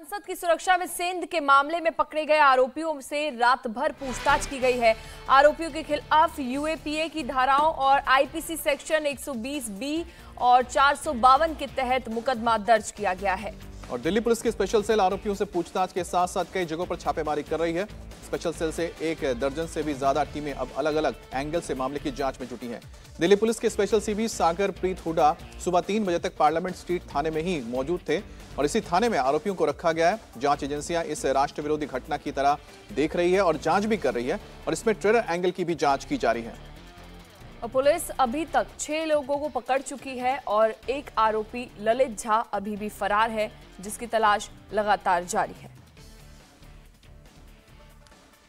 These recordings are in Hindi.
सांसद की सुरक्षा में सेंध के मामले में पकड़े गए आरोपियों से रात भर पूछताछ की गई है आरोपियों के खिलाफ यूएपीए की धाराओं और आईपीसी सेक्शन 120 बी और चार के तहत मुकदमा दर्ज किया गया है और दिल्ली पुलिस की स्पेशल सेल आरोपियों से पूछताछ के साथ साथ कई जगहों पर छापेमारी कर रही है स्पेशल सेल से एक दर्जन से भी ज्यादा टीमें अब अलग अलग एंगल से मामले की जांच में जुटी हैं दिल्ली पुलिस के स्पेशल सीबी सागर प्रीत हुडा सुबह तीन बजे तक पार्लियामेंट स्ट्रीट थाने में ही मौजूद थे और इसी थाने में आरोपियों को रखा गया है जांच एजेंसियां इस राष्ट्र विरोधी घटना की तरह देख रही है और जांच भी कर रही है और इसमें ट्रेलर एंगल की भी जांच की जा रही है पुलिस अभी तक छह लोगों को पकड़ चुकी है और एक आरोपी ललित झा अभी भी फरार है जिसकी तलाश लगातार जारी है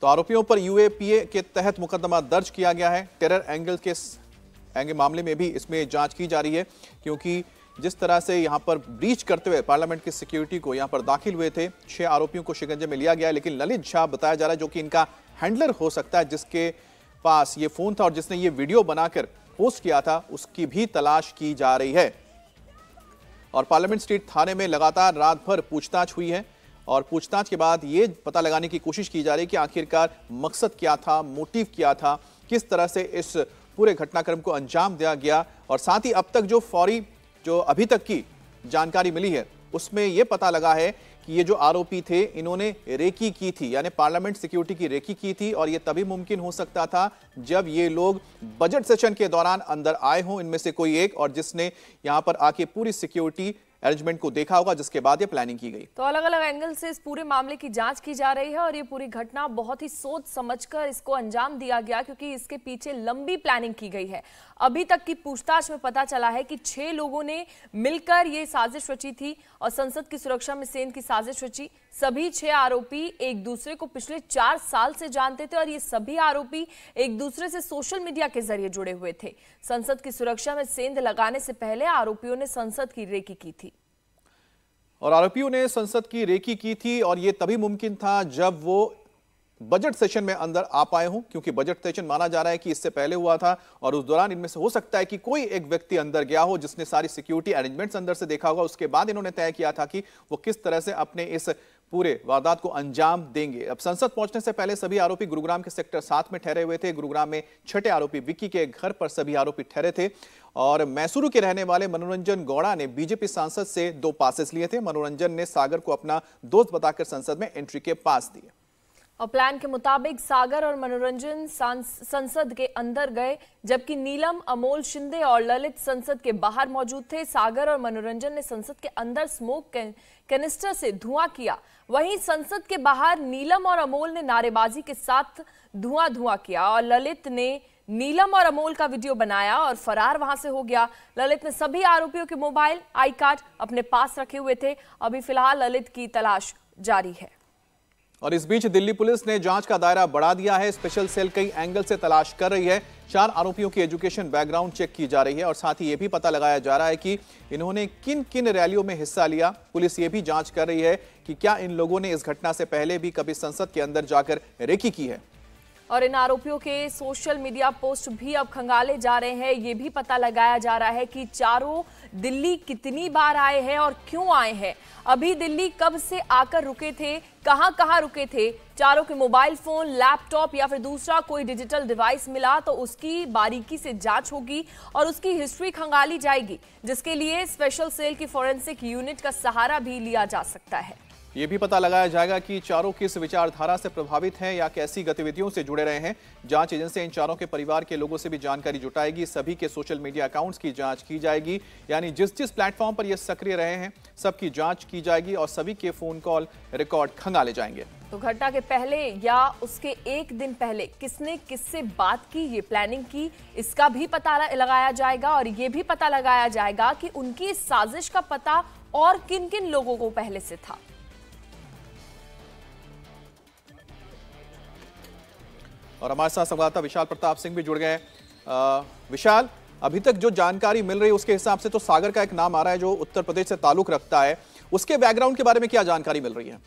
तो आरोपियों पर यूएपीए के तहत मुकदमा दर्ज किया गया है टेरर एंगल के एंगल मामले में भी इसमें जांच की जा रही है क्योंकि जिस तरह से यहां पर ब्रीच करते हुए पार्लियामेंट की सिक्योरिटी को यहां पर दाखिल हुए थे छह आरोपियों को शिकंजे में लिया गया लेकिन ललित झा बताया जा रहा है जो कि इनका हैंडलर हो सकता है जिसके पास ये फोन था और जिसने ये वीडियो बनाकर पोस्ट किया था उसकी भी तलाश की जा रही है और पार्लियामेंट स्ट्रीट थाने में लगातार रात भर पूछताछ हुई है और पूछताछ के बाद ये पता लगाने की कोशिश की जा रही है कि आखिरकार मकसद क्या था मोटिव क्या था किस तरह से इस पूरे घटनाक्रम को अंजाम दिया गया और साथ ही अब तक जो फौरी जो अभी तक की जानकारी मिली है उसमें यह पता लगा है कि ये जो आरोपी थे इन्होंने रेकी की थी यानी पार्लियामेंट सिक्योरिटी की रेकी की थी और ये तभी मुमकिन हो सकता था जब ये लोग बजट सेशन के दौरान अंदर आए हों इनमें से कोई एक और जिसने यहाँ पर आके पूरी सिक्योरिटी अरेंजमेंट को देखा होगा जिसके बाद ये प्लानिंग की गई तो अलग अलग एंगल से इस पूरे मामले की जांच की जा रही है और ये पूरी घटना बहुत ही सोच समझकर इसको अंजाम दिया गया क्योंकि इसके पीछे लंबी प्लानिंग की गई है अभी तक की पूछताछ में पता चला है कि छह लोगों ने मिलकर ये साजिश रची थी और संसद की सुरक्षा में सेन की साजिश रची सभी छह आरोपी एक दूसरे को पिछले चार साल से जानते थे और ये सभी आरोपी एक दूसरे से सोशल मीडिया के जरिए जुड़े हुए थे संसद की सुरक्षा में सेंध लगाने से पहले आरोपियों ने संसद की रेकी की थी और आरोपियों ने संसद की रेकी की थी और ये तभी मुमकिन था जब वो बजट सेशन में अंदर आ पाए हूं क्योंकि बजट सेशन माना जा रहा है कि इससे पहले हुआ था और उस दौरान इनमें से हो सकता है कि कोई एक व्यक्ति अंदर गया हो जिसने सारी सिक्योरिटी अरेंजमेंट्स अंदर से देखा होगा उसके बाद इन्होंने तय किया था कि वो किस तरह से अपने इस पूरे वारदात को अंजाम देंगे अब संसद पहुंचने से पहले सभी आरोपी गुरुग्राम के सेक्टर सात में ठहरे हुए थे गुरुग्राम में छठे आरोपी विक्की के घर पर सभी आरोपी ठहरे थे और मैसूरू के रहने वाले मनोरंजन गौड़ा ने बीजेपी सांसद से दो पासेस लिए थे मनोरंजन ने सागर को अपना दोस्त बताकर संसद में एंट्री के पास दिए और प्लान के मुताबिक सागर और मनोरंजन संसद के अंदर गए जबकि नीलम अमोल शिंदे और ललित संसद के बाहर मौजूद थे सागर और मनोरंजन ने संसद के अंदर स्मोक कैनिस्टर से धुआं किया वहीं संसद के बाहर नीलम और अमोल ने नारेबाजी के साथ धुआं धुआं किया और ललित ने नीलम और अमोल का वीडियो बनाया और फरार वहां से हो गया ललित ने सभी आरोपियों के मोबाइल आई कार्ड अपने पास रखे हुए थे अभी फिलहाल ललित की तलाश जारी है और इस बीच दिल्ली पुलिस ने जांच का दायरा बढ़ा दिया है स्पेशल सेल कई एंगल से तलाश कर रही है चार आरोपियों की एजुकेशन बैकग्राउंड चेक की जा रही है और साथ ही ये भी पता लगाया जा रहा है कि इन्होंने किन किन रैलियों में हिस्सा लिया पुलिस ये भी जांच कर रही है कि क्या इन लोगों ने इस घटना से पहले भी कभी संसद के अंदर जाकर रेकी की है और इन आरोपियों के सोशल मीडिया पोस्ट भी अब खंगाले जा रहे हैं ये भी पता लगाया जा रहा है कि चारों दिल्ली कितनी बार आए हैं और क्यों आए हैं अभी दिल्ली कब से आकर रुके थे कहां कहां रुके थे चारों के मोबाइल फोन लैपटॉप या फिर दूसरा कोई डिजिटल डिवाइस मिला तो उसकी बारीकी से जांच होगी और उसकी हिस्ट्री खंगाली जाएगी जिसके लिए स्पेशल सेल की फॉरेंसिक यूनिट का सहारा भी लिया जा सकता है ये भी पता लगाया जाएगा कि चारों किस विचारधारा से प्रभावित हैं या कैसी गतिविधियों से जुड़े रहे हैं जांच एजेंसी इन चारों के परिवार के लोगों से भी जानकारी जुटाएगी सभी के सोशल मीडिया अकाउंट्स की जांच की जाएगी यानी जिस जिस प्लेटफॉर्म पर ये सक्रिय रहे हैं सबकी जांच की जाएगी और सभी के फोन कॉल रिकॉर्ड खंगाले जाएंगे तो घटना के पहले या उसके एक दिन पहले किसने किससे बात की ये प्लानिंग की इसका भी पता लगाया जाएगा और ये भी पता लगाया जाएगा कि उनकी साजिश का पता और किन किन लोगों को पहले से था और हमारे साथ संवाददाता विशाल प्रताप सिंह भी जुड़ गए हैं विशाल अभी तक जो जानकारी मिल रही है उसके हिसाब से तो सागर का एक नाम आ रहा है जो उत्तर प्रदेश से ताल्लुक रखता है उसके बैकग्राउंड के बारे में क्या जानकारी मिल रही है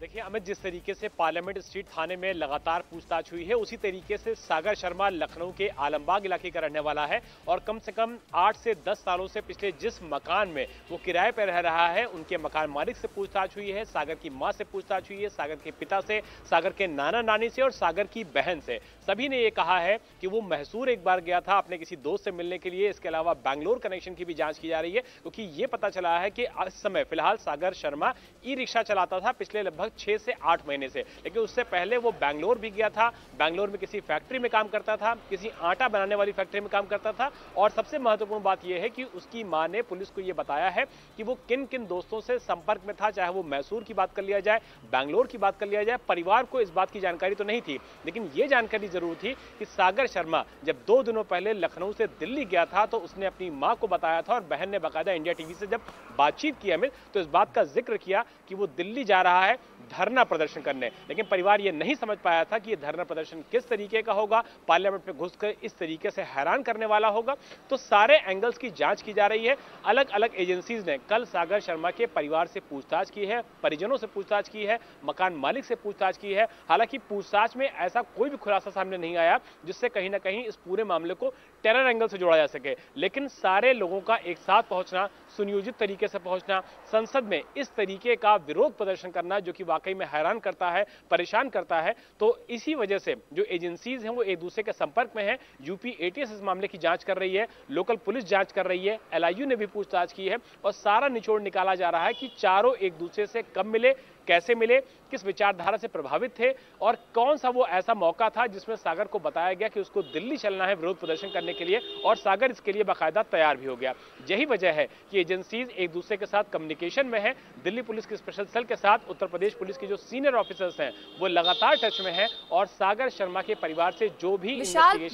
देखिए अमित जिस तरीके से पार्लियामेंट स्ट्रीट थाने में लगातार पूछताछ हुई है उसी तरीके से सागर शर्मा लखनऊ के आलमबाग इलाके का रहने वाला है और कम से कम आठ से दस सालों से पिछले जिस मकान में वो किराए पर रह रहा है उनके मकान मालिक से पूछताछ हुई है सागर की माँ से पूछताछ हुई है सागर के पिता से सागर के नाना नानी से और सागर की बहन से सभी ने ये कहा है कि वो मैसूर एक बार गया था अपने किसी दोस्त से मिलने के लिए इसके अलावा बैंगलोर कनेक्शन की भी जांच की जा रही है क्योंकि ये पता चला है कि इस समय फिलहाल सागर शर्मा ई रिक्शा चलाता था पिछले लगभग लगभग छः से आठ महीने से लेकिन उससे पहले वो बैंगलोर भी गया था बैंगलोर में किसी फैक्ट्री में काम करता था किसी आटा बनाने वाली फैक्ट्री में काम करता था और सबसे महत्वपूर्ण बात यह है कि उसकी माँ ने पुलिस को यह बताया है कि वो किन किन दोस्तों से संपर्क में था चाहे वो मैसूर की बात कर लिया जाए बैंगलोर की बात कर लिया जाए परिवार को इस बात की जानकारी तो नहीं थी लेकिन ये जानकारी जरूर थी कि सागर शर्मा जब दो दिनों पहले लखनऊ से दिल्ली गया था तो उसने अपनी माँ को बताया था और बहन ने बाकायदा इंडिया टीवी से जब बातचीत की हमें तो इस बात का जिक्र किया कि वो दिल्ली जा रहा है धरना प्रदर्शन करने लेकिन परिवार ये नहीं समझ पाया था कि ये धरना प्रदर्शन किस तरीके का होगा पार्लियामेंट में घुसकर इस तरीके से हैरान करने वाला होगा तो सारे एंगल्स की जांच की जा रही है अलग अलग एजेंसीज ने कल सागर शर्मा के परिवार से पूछताछ की है परिजनों से पूछताछ की है मकान मालिक से पूछताछ की है हालांकि पूछताछ में ऐसा कोई भी खुलासा सामने नहीं आया जिससे कहीं ना कहीं इस पूरे मामले को टेरर एंगल से जोड़ा जा सके लेकिन सारे लोगों का एक साथ पहुंचना सुनियोजित तरीके से पहुंचना संसद में इस तरीके का विरोध प्रदर्शन करना जो कि वाकई में हैरान करता है परेशान करता है तो इसी वजह से जो एजेंसीज हैं वो एक दूसरे के संपर्क में हैं यूपी एटीएस इस मामले की जांच कर रही है लोकल पुलिस जांच कर रही है एलआईयू ने भी पूछताछ की है और सारा निचोड़ निकाला जा रहा है कि चारों एक दूसरे से कब मिले कैसे मिले किस विचारधारा से प्रभावित थे और कौन सा वो ऐसा मौका था जिसमें सागर को बताया गया कि उसको दिल्ली चलना है विरोध प्रदर्शन करने के लिए और सागर इसके लिए बाकायदा तैयार भी हो गया यही वजह है कि एजेंसीज एक दूसरे के साथ कम्युनिकेशन में है दिल्ली पुलिस की स्पेशल सेल के साथ उत्तर प्रदेश पुलिस के जो सीनियर ऑफिसर्स हैं वो लगातार टच में है और सागर शर्मा के परिवार से जो भी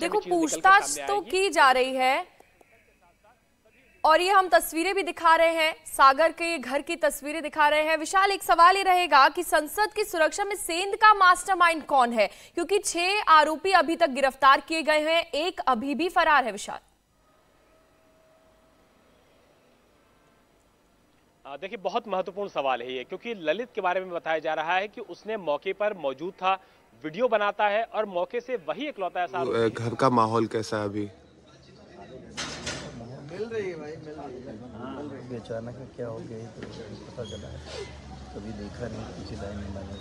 देखो पूछताछ तो की जा रही है और ये हम तस्वीरें भी दिखा रहे हैं सागर के घर की तस्वीरें दिखा रहे हैं विशाल एक सवाल ये रहेगा कि संसद की सुरक्षा में सेंध का मास्टरमाइंड कौन है क्योंकि छह आरोपी अभी तक गिरफ्तार किए गए हैं एक अभी भी फरार है विशाल देखिए बहुत महत्वपूर्ण सवाल है ये क्योंकि ललित के बारे में बताया जा रहा है कि उसने मौके पर मौजूद था वीडियो बनाता है और मौके से वही इकलौता है घर का माहौल कैसा है अभी मिल रही है भाई मिल रही है हाँ। अचानक में क्या हो गया तो पता चला है कभी देखा नहीं किसी लाइन में मैंने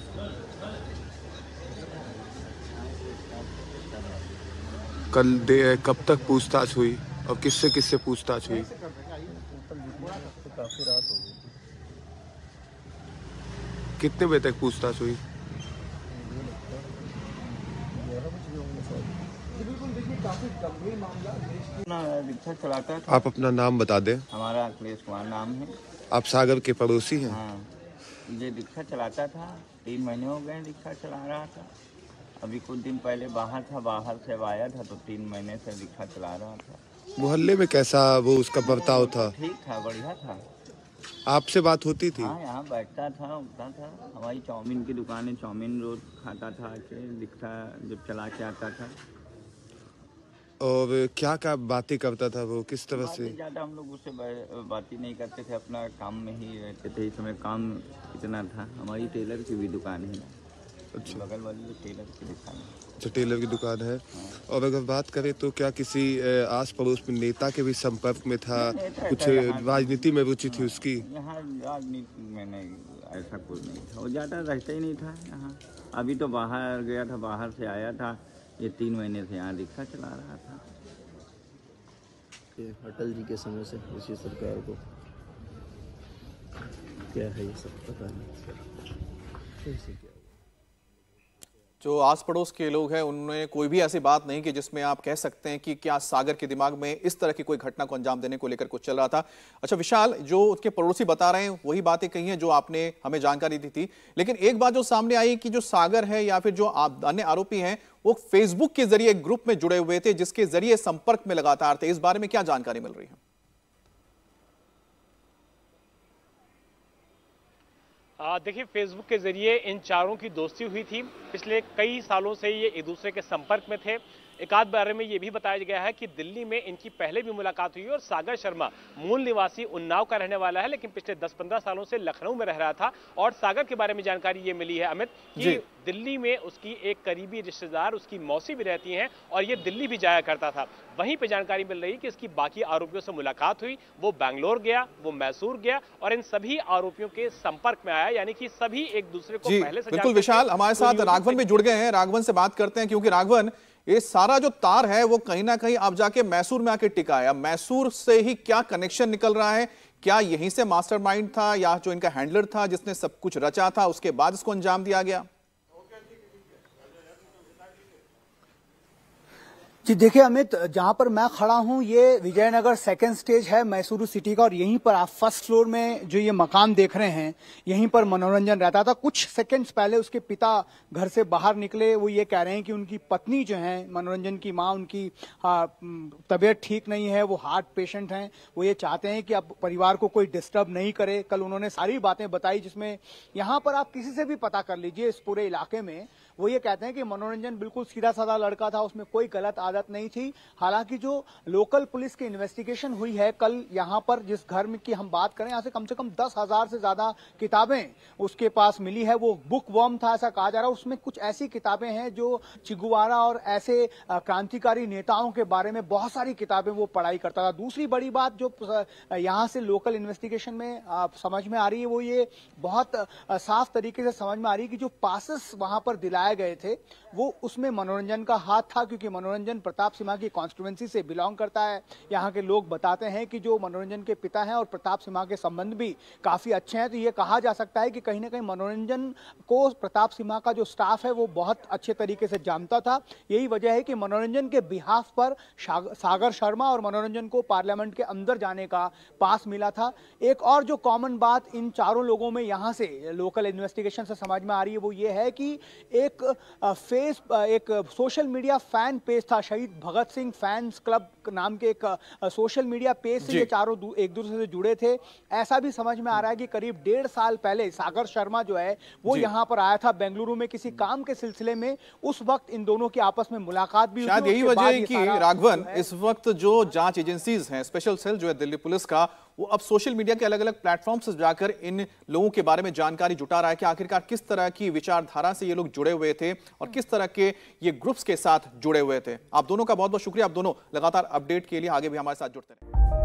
कल दे कब तक पूछताछ हुई और किससे किससे पूछताछ हुई काफ़ी रात हो गई कितने बजे तक पूछताछ हुई चलाता आप अपना नाम बता दें हमारा अखिलेश कुमार नाम है आप सागर के पड़ोसी हैं हाँ, ये रिक्शा चलाता था तीन महीने हो गए रिक्शा चला रहा था अभी कुछ दिन पहले बाहर था बाहर से आया था तो तीन महीने से रिक्शा चला रहा था मोहल्ले में कैसा वो उसका बर्ताव था ठीक था बढ़िया था आपसे बात होती थी हाँ यहाँ बैठता था उठता था हमारी चाउमीन की दुकान है चाउमीन रोज खाता था रिक्शा जब चला के आता था और क्या क्या बातें करता था वो किस तरह से ज़्यादा हम लोग उससे बात ही नहीं करते थे अपना काम में ही रहते थे इस समय काम इतना था हमारी टेलर की भी दुकान है अच्छा बगल वाली टेलर की दुकान है अच्छा टेलर की दुकान है हाँ। और अगर बात करें तो क्या किसी आस पड़ोस में नेता के भी संपर्क में था कुछ राजनीति में रुचि थी हाँ, उसकी यहाँ राजनीति में नहीं ऐसा कुछ नहीं था वो ज़्यादा रहता ही नहीं था यहाँ अभी तो बाहर गया था बाहर से आया था ये तीन महीने से यहाँ रिक्शा चला रहा था अटल जी के समय से इसी सरकार को क्या है ये सब पता नहीं कैसे क्या जो आस पड़ोस के लोग हैं उन्होंने कोई भी ऐसी बात नहीं की जिसमें आप कह सकते हैं कि क्या सागर के दिमाग में इस तरह की कोई घटना को अंजाम देने को लेकर कुछ चल रहा था अच्छा विशाल जो उसके पड़ोसी बता रहे हैं वही बातें कही हैं जो आपने हमें जानकारी दी थी लेकिन एक बात जो सामने आई कि जो सागर है या फिर जो अन्य आरोपी हैं वो फेसबुक के जरिए ग्रुप में जुड़े हुए थे जिसके जरिए संपर्क में लगातार थे इस बारे में क्या जानकारी मिल रही है देखिए फेसबुक के जरिए इन चारों की दोस्ती हुई थी पिछले कई सालों से ये एक दूसरे के संपर्क में थे एक आध बारे में ये भी बताया गया है कि दिल्ली में इनकी पहले भी मुलाकात हुई और सागर शर्मा मूल निवासी उन्नाव का रहने वाला है लेकिन पिछले दस पंद्रह सालों से लखनऊ में रह रहा था और सागर के बारे में जानकारी ये मिली है अमित कि दिल्ली में उसकी एक करीबी रिश्तेदार उसकी मौसी भी रहती हैं और ये दिल्ली भी जाया करता था वहीं पर जानकारी मिल रही कि इसकी बाकी आरोपियों से मुलाकात हुई वो बैंगलोर गया वो मैसूर गया और इन सभी आरोपियों के संपर्क में आया यानी कि सभी एक दूसरे को पहले से बिल्कुल विशाल हमारे तो साथ राघवन भी जुड़ गए हैं राघवन से बात करते हैं क्योंकि राघवन ये सारा जो तार है वो कहीं ना कहीं आप जाके मैसूर में आके टिका है मैसूर से ही क्या कनेक्शन निकल रहा है क्या यहीं से मास्टरमाइंड था या जो इनका हैंडलर था जिसने सब कुछ रचा था उसके बाद इसको अंजाम दिया गया जी देखिए अमित जहां पर मैं खड़ा हूं ये विजयनगर सेकेंड स्टेज है मैसूरू सिटी का और यहीं पर आप फर्स्ट फ्लोर में जो ये मकान देख रहे हैं यहीं पर मनोरंजन रहता था तो कुछ सेकंड्स पहले उसके पिता घर से बाहर निकले वो ये कह रहे हैं कि उनकी पत्नी जो है मनोरंजन की माँ उनकी तबीयत ठीक नहीं है वो हार्ट पेशेंट हैं वो ये चाहते हैं कि अब परिवार को कोई डिस्टर्ब नहीं करे कल उन्होंने सारी बातें बताई जिसमें यहाँ पर आप किसी से भी पता कर लीजिए इस पूरे इलाके में वो ये कहते हैं कि मनोरंजन बिल्कुल सीधा साधा लड़का था उसमें कोई गलत आदत नहीं थी हालांकि जो लोकल पुलिस की इन्वेस्टिगेशन हुई है कल यहाँ पर जिस घर में की हम बात करें यहाँ से कम से कम दस हजार से ज्यादा किताबें उसके पास मिली है वो बुक वर्म था ऐसा कहा जा रहा है उसमें कुछ ऐसी किताबें हैं जो चिगुआरा और ऐसे क्रांतिकारी नेताओं के बारे में बहुत सारी किताबें वो पढ़ाई करता था दूसरी बड़ी बात जो यहाँ से लोकल इन्वेस्टिगेशन में समझ में आ रही है वो ये बहुत साफ तरीके से समझ में आ रही है कि जो पासिस वहां पर दिलाया बनाए गए थे वो उसमें मनोरंजन का हाथ था क्योंकि मनोरंजन प्रताप सिम्हा की कॉन्स्टिट्युएंसी से बिलोंग करता है यहाँ के लोग बताते हैं कि जो मनोरंजन के पिता हैं और प्रताप सिम्हा के संबंध भी काफ़ी अच्छे हैं तो ये कहा जा सकता है कि कहीं ना कहीं मनोरंजन को प्रताप सिम्हा का जो स्टाफ है वो बहुत अच्छे तरीके से जानता था यही वजह है कि मनोरंजन के बिहाफ पर सागर शर्मा और मनोरंजन को पार्लियामेंट के अंदर जाने का पास मिला था एक और जो कॉमन बात इन चारों लोगों में यहाँ से लोकल इन्वेस्टिगेशन से समझ में आ रही है वो ये है कि एक फेस एक सोशल मीडिया फैन पेज था शहीद भगत सिंह फैंस क्लब नाम के एक सोशल मीडिया पेज से ये चारों एक दूसरे से जुड़े थे ऐसा भी समझ में आ रहा है कि करीब डेढ़ साल पहले सागर शर्मा जो है वो यहाँ पर आया था बेंगलुरु में किसी काम के सिलसिले में उस वक्त इन दोनों की आपस में मुलाकात भी शायद यही वजह है कि राघवन इस वक्त जो जांच एजेंसीज हैं स्पेशल सेल जो है दिल्ली पुलिस का वो अब सोशल मीडिया के अलग अलग प्लेटफॉर्म से जाकर इन लोगों के बारे में जानकारी जुटा रहा है कि आखिरकार किस तरह की विचारधारा से ये लोग जुड़े हुए थे और किस तरह के ये ग्रुप्स के साथ जुड़े हुए थे आप दोनों का बहुत बहुत शुक्रिया आप दोनों लगातार अपडेट के लिए आगे भी हमारे साथ जुड़ते रहे